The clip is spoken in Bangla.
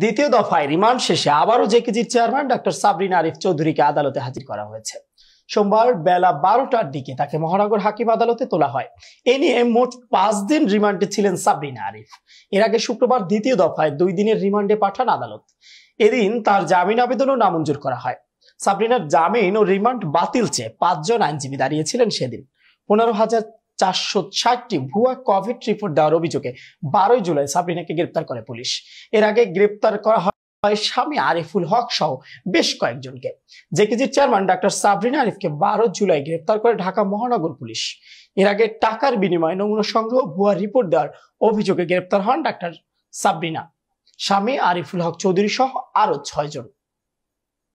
দ্বিতীয় দফায় রিমান্ড শেষে আবারও জেকেজির চেয়ারম্যান ডক্টর সাবরিন আরিফ চৌধুরীকে আদালতে হাজির করা হয়েছে সোমবার বেলা বারোটার দিকে তাকে মহানগর হাকিম আদালতে তোলা হয় এ নিয়ে মোট পাঁচ দিন রিমান্ডে ছিলেন সাবরিনা আরিফ এর আগে শুক্রবার দ্বিতীয় দফায় দুই দিনের রিমান্ডে পাঠান আদালত এদিন তার জামিন আবেদনও নামঞ্জুর করা হয় সাবরিনার জামিন ও রিমান্ড বাতিল চেয়ে পাঁচজন আইনজীবী দাঁড়িয়েছিলেন সেদিন পনেরো হাজার চারশো ষাটটি ভুয়া কোভিড রিপোর্ট দেওয়ার অভিযোগে বারোই জুলাই সাবরিনাকে গ্রেপ্তার করে পুলিশ এর আগে গ্রেপ্তার করা হয় স্বামী আরিফুল হক সহ বেশ কয়েকজনকে জেকেজির চেয়ারম্যান ডাক্তার সাবরিনা আরিফকে বারো জুলাই গ্রেপ্তার করে ঢাকা মহানগর পুলিশ এর আগে টাকার বিনিময়ে নমুনা সংগ্রহ ভুয়া রিপোর্ট দেওয়ার অভিযোগে গ্রেপ্তার হন ডাক্তার সাবরিনা স্বামী আরিফুল হক চৌধুরী সহ আরও ছয়জন